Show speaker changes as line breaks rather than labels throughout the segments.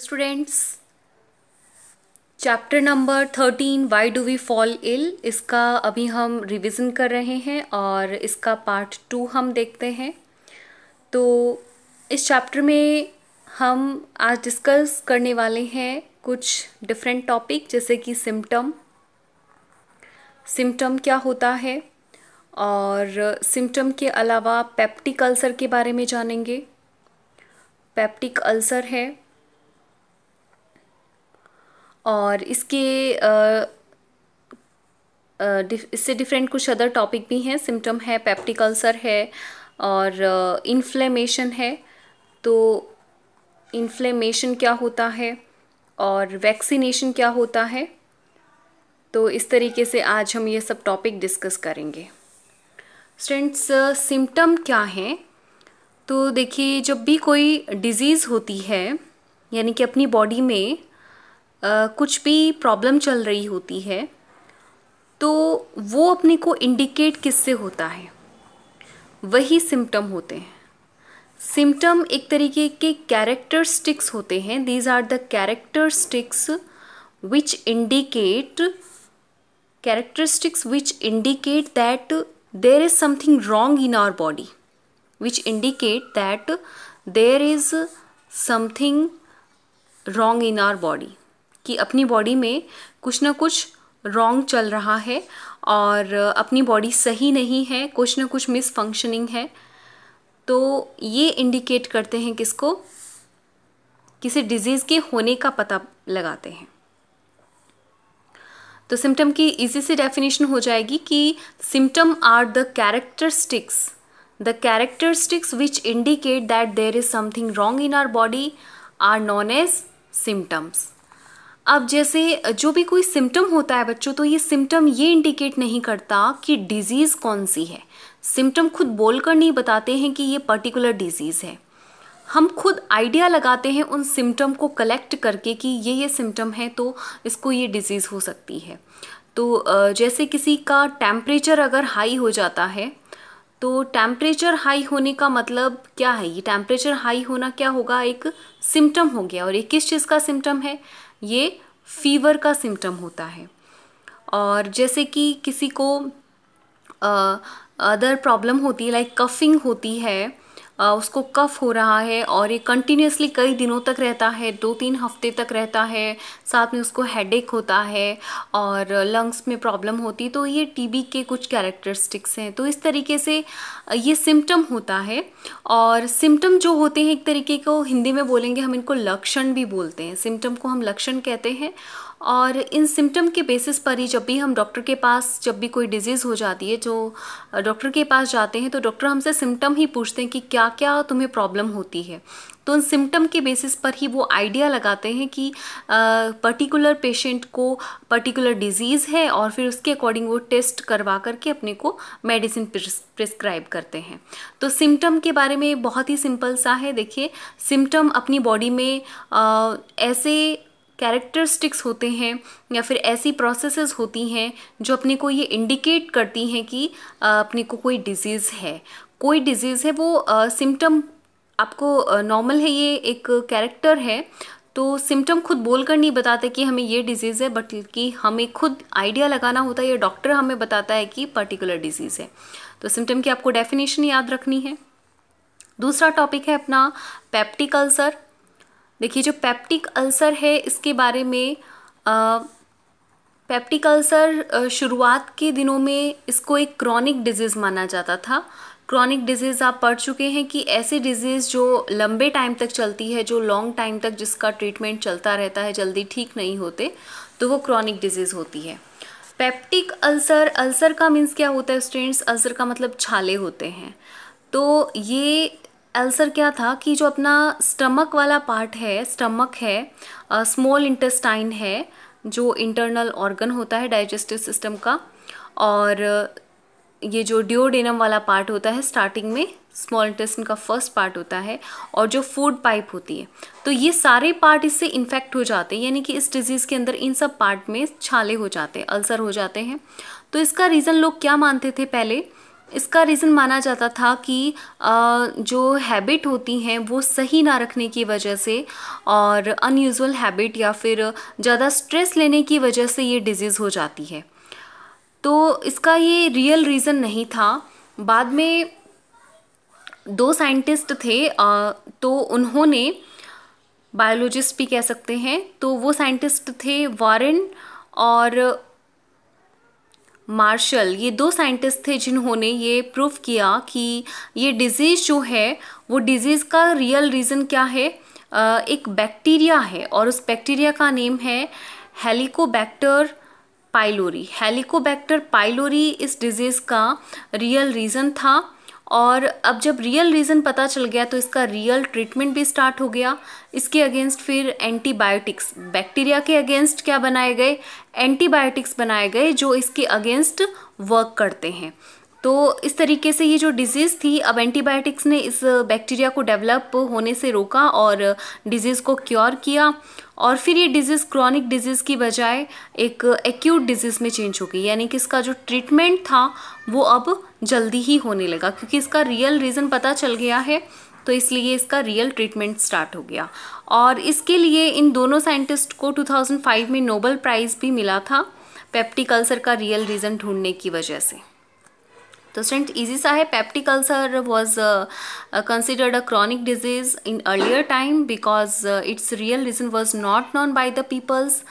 Students chapter number thirteen why do we fall ill इसका अभी हम रिवीजन कर रहे हैं और इसका पार्ट टू हम देखते हैं तो इस चैप्टर में हम आज डिस्कस करने वाले हैं कुछ डिफरेंट टॉपिक जैसे कि सिम्टम सिम्टम क्या होता है और सिम्टम के अलावा पेप्टिक अल्सर के बारे में जानेंगे पेप्टिक अल्सर है और इसके इससे डिफरेंट कुछ अदर टॉपिक भी हैं सिम्टम है पेप्टिक अल्सर है और इन्फ्लेमेशन है तो इन्फ्लेमेशन क्या होता है और वैक्सीनेशन क्या होता है तो इस तरीके से आज हम ये सब टॉपिक डिस्कस करेंगे स्टूडेंट्स सिम्टम क्या हैं तो देखिए जब भी कोई डिज़ीज़ होती है यानी कि अपनी बॉडी में कुछ भी प्रॉब्लम चल रही होती है तो वो अपने को इंडिकेट किससे होता है वही सिम्टम होते हैं सिम्टम एक तरीके के स्टिक्स होते हैं these are the sticks which indicate characteristics which indicate that there is something wrong in our body which indicate that there is something wrong in our body कि अपनी बॉडी में कुछ ना कुछ रॉन्ग चल रहा है और अपनी बॉडी सही नहीं है कुछ ना कुछ मिस फंक्शनिंग है तो ये इंडिकेट करते हैं किसको किसी डिजीज़ के होने का पता लगाते हैं तो सिम्टम की इजी से डेफिनेशन हो जाएगी कि symptom are the characteristics the characteristics which indicate that there is something wrong in our body are known as symptoms अब जैसे जो भी कोई सिम्टम होता है बच्चों तो ये सिम्टम ये इंडिकेट नहीं करता कि डिज़ीज़ कौन सी है सिम्टम खुद बोलकर नहीं बताते हैं कि ये पर्टिकुलर डिज़ीज़ है हम खुद आइडिया लगाते हैं उन सिम्टम को कलेक्ट करके कि ये ये सिम्टम है तो इसको ये डिज़ीज़ हो सकती है तो जैसे किसी का टेम्परेचर अगर हाई हो जाता है तो टेम्परेचर हाई होने का मतलब क्या है ये टेम्परेचर हाई होना क्या होगा एक सिम्टम हो गया और ये किस चीज़ का सिम्टम है ये फीवर का सिम्टम होता है और जैसे कि किसी को अदर प्रॉब्लम होती है लाइक कफिंग होती है उसको कफ हो रहा है और ये कंटिन्यूसली कई दिनों तक रहता है दो तीन हफ्ते तक रहता है साथ में उसको हेडेक होता है और लंग्स में प्रॉब्लम होती तो ये टीबी के कुछ कैरेक्टरिस्टिक्स हैं तो इस तरीके से ये सिम्टम होता है और सिम्टम जो होते हैं एक तरीके को हिंदी में बोलेंगे हम इनको लक्षण भी बोलते हैं सिम्टम को हम लक्षण कहते हैं और इन सिम्टम के बेसिस पर ही जब भी हम डॉक्टर के पास जब भी कोई डिजीज़ हो जाती है जो डॉक्टर के पास जाते हैं तो डॉक्टर हमसे सिम्टम ही पूछते हैं कि क्या क्या तुम्हें प्रॉब्लम होती है तो उन सिम्टम के बेसिस पर ही वो आइडिया लगाते हैं कि पर्टिकुलर पेशेंट को पर्टिकुलर डिजीज़ है और फिर उसके अकॉर्डिंग वो टेस्ट करवा करके अपने को मेडिसिन प्रिस्क्राइब करते हैं तो सिम्टम के बारे में बहुत ही सिंपल सा है देखिए सिम्टम अपनी बॉडी में आ, ऐसे कैरेक्टरिस्टिक्स होते हैं या फिर ऐसी प्रोसेसेस होती हैं जो अपने को ये इंडिकेट करती हैं कि अपने को कोई डिजीज़ है कोई डिजीज़ है वो सिम्टम आपको नॉर्मल है ये एक कैरेक्टर है तो सिम्टम खुद बोलकर नहीं बताते कि हमें ये डिजीज़ है बट कि हमें खुद आइडिया लगाना होता है या डॉक्टर हमें बताता है कि पर्टिकुलर डिजीज़ है तो सिम्टम की आपको डेफिनेशन याद रखनी है दूसरा टॉपिक है अपना पेप्टिक अल्सर देखिए जो पेप्टिक अल्सर है इसके बारे में पेप्टिक अल्सर शुरुआत के दिनों में इसको एक क्रॉनिक डिजीज़ माना जाता था क्रॉनिक डिजीज़ आप पढ़ चुके हैं कि ऐसी डिजीज़ जो लंबे टाइम तक चलती है जो लॉन्ग टाइम तक जिसका ट्रीटमेंट चलता रहता है जल्दी ठीक नहीं होते तो वो क्रॉनिक डिजीज़ होती है पेप्टिक अल्सर अल्सर का मीन्स क्या होता है स्टूडेंट्स अल्सर का मतलब छाले होते हैं तो ये अल्सर क्या था कि जो अपना स्टमक वाला पार्ट है स्टमक है स्मॉल इंटेस्टाइन है जो इंटरनल ऑर्गन होता है डाइजेस्टिव सिस्टम का और ये जो ड्योडेनम वाला पार्ट होता है स्टार्टिंग में स्मॉल इंटेस्टिन का फर्स्ट पार्ट होता है और जो फूड पाइप होती है तो ये सारे पार्ट इससे इन्फेक्ट हो जाते हैं यानी कि इस डिज़ीज़ के अंदर इन सब पार्ट में छाले हो जाते हैं अल्सर हो जाते हैं तो इसका रीज़न लोग क्या मानते थे पहले इसका रीज़न माना जाता था कि जो हैबिट होती हैं वो सही ना रखने की वजह से और अनयूजल हैबिट या फिर ज़्यादा स्ट्रेस लेने की वजह से ये डिज़ीज़ हो जाती है तो इसका ये रियल रीज़न नहीं था बाद में दो साइंटिस्ट थे तो उन्होंने बायोलॉजिस्ट भी कह सकते हैं तो वो साइंटिस्ट थे वारेन और मार्शल ये दो साइंटिस्ट थे जिन्होंने ये प्रूव किया कि ये डिजीज़ जो है वो डिजीज़ का रियल रीज़न क्या है एक बैक्टीरिया है और उस बैक्टीरिया का नेम है हेलिकोबैक्टर पाइलोरी हेलिकोबैक्टर पाइलोरी इस डिजीज़ का रियल रीज़न था और अब जब रियल रीज़न पता चल गया तो इसका रियल ट्रीटमेंट भी स्टार्ट हो गया इसके अगेंस्ट फिर एंटीबायोटिक्स बैक्टीरिया के अगेंस्ट क्या बनाए गए एंटीबायोटिक्स बनाए गए जो इसके अगेंस्ट वर्क करते हैं तो इस तरीके से ये जो डिजीज़ थी अब एंटीबायोटिक्स ने इस बैक्टीरिया को डेवलप होने से रोका और डिजीज़ को क्योर किया और फिर ये डिजीज़ क्रॉनिक डिजीज़ की बजाय एक एक्यूट डिजीज़ में चेंज हो गई यानी कि इसका जो ट्रीटमेंट था वो अब जल्दी ही होने लगा क्योंकि इसका रियल रीज़न पता चल गया है तो इसलिए इसका रियल ट्रीटमेंट स्टार्ट हो गया और इसके लिए इन दोनों साइंटिस्ट को 2005 में नोबल प्राइज़ भी मिला था पेप्टिक अल्सर का रियल रीज़न ढूंढने की वजह से So friends, easy sahe peptic ulcer was uh, uh, considered a chronic disease in earlier time because uh, its real reason was not known by the peoples.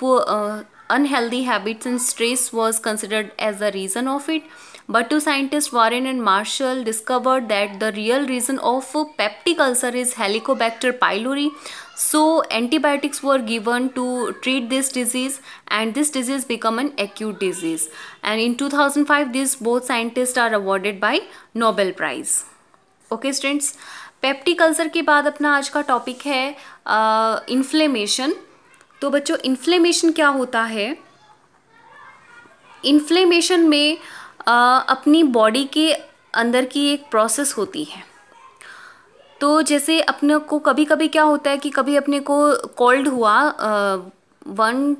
poor unhealthy habits and stress was considered as the reason of it. But two scientists, Warren and Marshall, discovered that the real reason of peptic ulcer is Helicobacter pylori. So antibiotics were given to treat this disease and this disease become an acute disease. And in 2005, these both scientists are awarded by Nobel Prize. Okay students, peptic ulcer के बाद अपना आज का topic है inflammation तो बच्चों inflammation क्या होता है इन्फ्लेमेशन में अपनी बॉडी के अंदर की एक प्रोसेस होती है तो जैसे अपने को कभी कभी क्या होता है कि कभी अपने को कोल्ड हुआ वन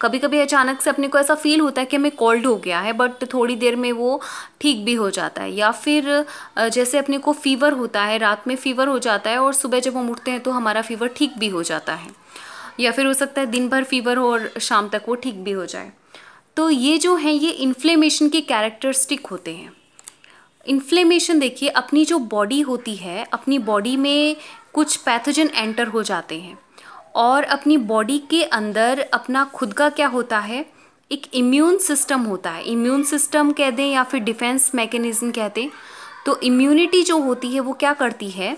कभी कभी अचानक से अपने को ऐसा फील होता है कि हमें कोल्ड हो गया है बट थोड़ी देर में वो ठीक भी हो जाता है या फिर जैसे अपने को फीवर होता है रात में फीवर हो जाता है और सुबह जब हम उठते हैं तो हमारा फीवर ठीक भी हो जाता है या फिर हो सकता है दिन भर फीवर हो और शाम तक वो ठीक भी हो जाए तो ये जो हैं ये इन्फ्लेमेशन के कैरेक्टरिस्टिक होते हैं इन्फ्लेमेशन देखिए अपनी जो बॉडी होती है अपनी बॉडी में कुछ पैथोजन एंटर हो जाते हैं और अपनी बॉडी के अंदर अपना खुद का क्या होता है एक इम्यून सिस्टम होता है इम्यून सिस्टम कह दें या फिर डिफेंस मैकेनिज़्म कहते हैं तो इम्यूनिटी जो होती है वो क्या करती है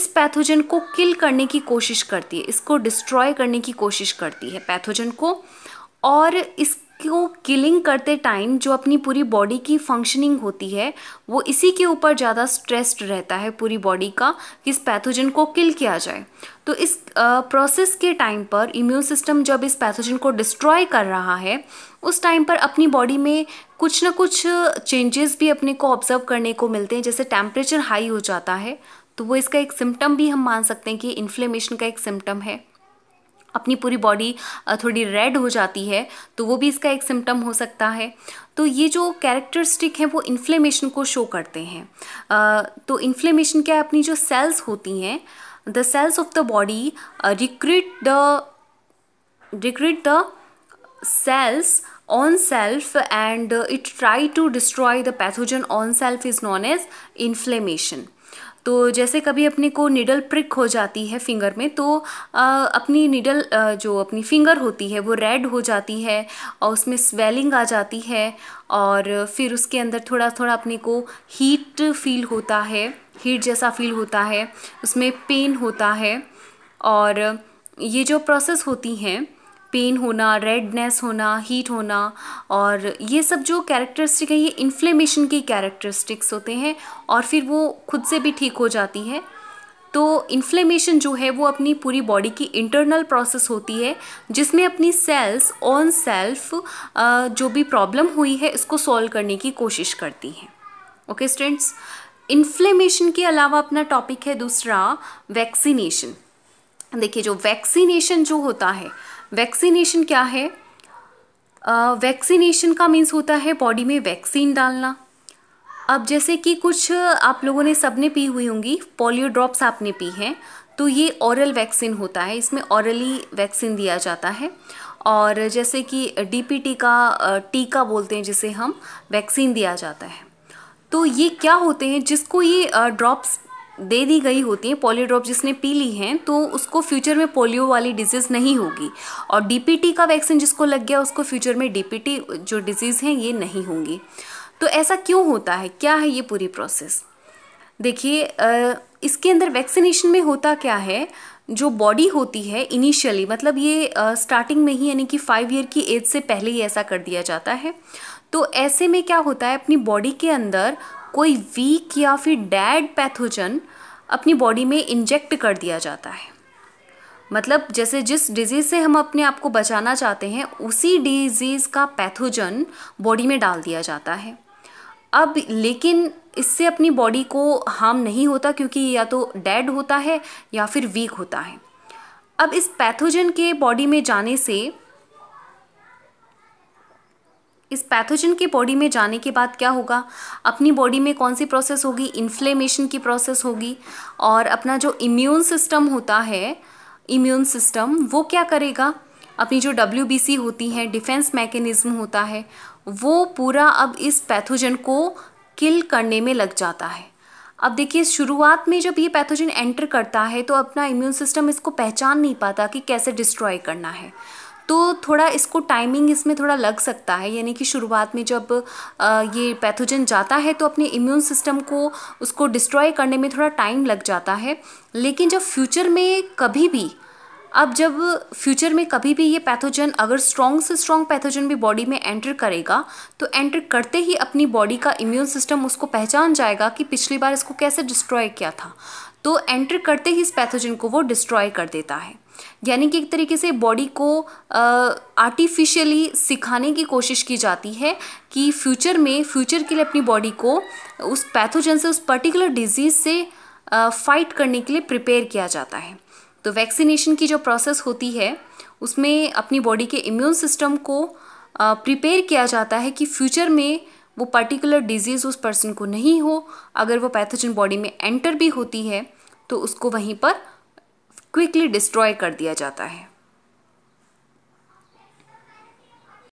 इस पैथोजन को किल करने की कोशिश करती है इसको डिस्ट्रॉय करने की कोशिश करती है पैथोजन को और इस को किलिंग करते टाइम जो अपनी पूरी बॉडी की फंक्शनिंग होती है वो इसी के ऊपर ज़्यादा स्ट्रेस्ड रहता है पूरी बॉडी का कि इस पैथोजन को किल किया जाए तो इस प्रोसेस के टाइम पर इम्यून सिस्टम जब इस पैथोजन को डिस्ट्रॉय कर रहा है उस टाइम पर अपनी बॉडी में कुछ ना कुछ चेंजेस भी अपने को ऑब्जर्व करने को मिलते हैं जैसे टेम्परेचर हाई हो जाता है तो वो इसका एक सिम्टम भी हम मान सकते हैं कि इन्फ्लेमेशन का एक सिम्टम है अपनी पूरी बॉडी थोड़ी रेड हो जाती है तो वो भी इसका एक सिम्टम हो सकता है तो ये जो कैरेक्टरिस्टिक हैं वो इन्फ्लेमेशन को शो करते हैं तो इन्फ्लेमेशन क्या है अपनी जो सेल्स होती हैं the cells of the body recruit the recruit the cells on self and it try to destroy the pathogen on self is known as inflammation तो जैसे कभी अपने को निडल प्रिक हो जाती है फिंगर में तो आ, अपनी निडल जो अपनी फिंगर होती है वो रेड हो जाती है और उसमें स्वेलिंग आ जाती है और फिर उसके अंदर थोड़ा थोड़ा अपने को हीट फील होता है हीट जैसा फील होता है उसमें पेन होता है और ये जो प्रोसेस होती हैं पेन होना रेडनेस होना हीट होना और ये सब जो कैरेक्टरिस्टिक है ये इन्फ्लेमेशन की कैरेक्टरिस्टिक्स होते हैं और फिर वो खुद से भी ठीक हो जाती है तो इन्फ्लेमेशन जो है वो अपनी पूरी बॉडी की इंटरनल प्रोसेस होती है जिसमें अपनी सेल्स ऑन सेल्फ जो भी प्रॉब्लम हुई है इसको सॉल्व करने की कोशिश करती हैं ओके स्टूडेंट्स इन्फ्लेमेशन के अलावा अपना टॉपिक है दूसरा वैक्सीनेशन देखिए जो वैक्सीनेशन जो होता है वैक्सीनेशन क्या है वैक्सीनेशन का मीन्स होता है बॉडी में वैक्सीन डालना अब जैसे कि कुछ आप लोगों ने सबने पी हुई होंगी पोलियो ड्रॉप्स आपने पी हैं तो ये औरल वैक्सीन होता है इसमें औरली वैक्सीन दिया जाता है और जैसे कि डीपीटी का टीका बोलते हैं जिसे हम वैक्सीन दिया जाता है तो ये क्या होते हैं जिसको ये ड्रॉप्स दे दी गई होती हैं पोलियोड्रॉप जिसने पी ली हैं तो उसको फ्यूचर में पोलियो वाली डिजीज़ नहीं होगी और डीपीटी का वैक्सीन जिसको लग गया उसको फ्यूचर में डीपीटी जो डिजीज़ हैं ये नहीं होंगी तो ऐसा क्यों होता है क्या है ये पूरी प्रोसेस देखिए इसके अंदर वैक्सीनेशन में होता क्या है जो बॉडी होती है इनिशियली मतलब ये स्टार्टिंग में ही यानी कि फाइव ईयर की एज से पहले ही ऐसा कर दिया जाता है तो ऐसे में क्या होता है अपनी बॉडी के अंदर कोई वीक या फिर डैड पैथोजन अपनी बॉडी में इंजेक्ट कर दिया जाता है मतलब जैसे जिस डिजीज़ से हम अपने आप को बचाना चाहते हैं उसी डिजीज़ का पैथोजन बॉडी में डाल दिया जाता है अब लेकिन इससे अपनी बॉडी को हार्म नहीं होता क्योंकि या तो डेड होता है या फिर वीक होता है अब इस पैथोजन के बॉडी में जाने से इस पैथोजन के बॉडी में जाने के बाद क्या होगा अपनी बॉडी में कौन सी प्रोसेस होगी इन्फ्लेमेशन की प्रोसेस होगी और अपना जो इम्यून सिस्टम होता है इम्यून सिस्टम वो क्या करेगा अपनी जो डब्ल्यू होती है डिफेंस मैकेनिज़्म होता है वो पूरा अब इस पैथोजन को किल करने में लग जाता है अब देखिए शुरुआत में जब ये पैथोजन एंटर करता है तो अपना इम्यून सिस्टम इसको पहचान नहीं पाता कि कैसे डिस्ट्रॉय करना है तो थोड़ा इसको टाइमिंग इसमें थोड़ा लग सकता है यानी कि शुरुआत में जब ये पैथोजन जाता है तो अपने इम्यून सिस्टम को उसको डिस्ट्रॉय करने में थोड़ा टाइम लग जाता है लेकिन जब फ्यूचर में कभी भी अब जब फ्यूचर में कभी भी ये पैथोजन अगर स्ट्रॉन्ग से स्ट्रॉन्ग पैथोजन भी बॉडी में एंटर करेगा तो एंटर करते ही अपनी बॉडी का इम्यून सिस्टम उसको पहचान जाएगा कि पिछली बार इसको कैसे डिस्ट्रॉय किया था तो एंटर करते ही इस पैथोजन को वो डिस्ट्रॉय कर देता है यानी कि एक तरीके से बॉडी को आर्टिफिशियली सिखाने की कोशिश की जाती है कि फ्यूचर में फ्यूचर के लिए अपनी बॉडी को उस पैथोजन से उस पर्टिकुलर डिजीज़ से फाइट करने के लिए प्रिपेयर किया जाता है तो वैक्सीनेशन की जो प्रोसेस होती है उसमें अपनी बॉडी के इम्यून सिस्टम को प्रिपेयर किया जाता है कि फ्यूचर में वो पर्टिकुलर डिजीज़ उस पर्सन को नहीं हो अगर वो पैथोजन बॉडी में एंटर भी होती है तो उसको वहीं पर क्विकली डिस्ट्रॉय कर दिया जाता है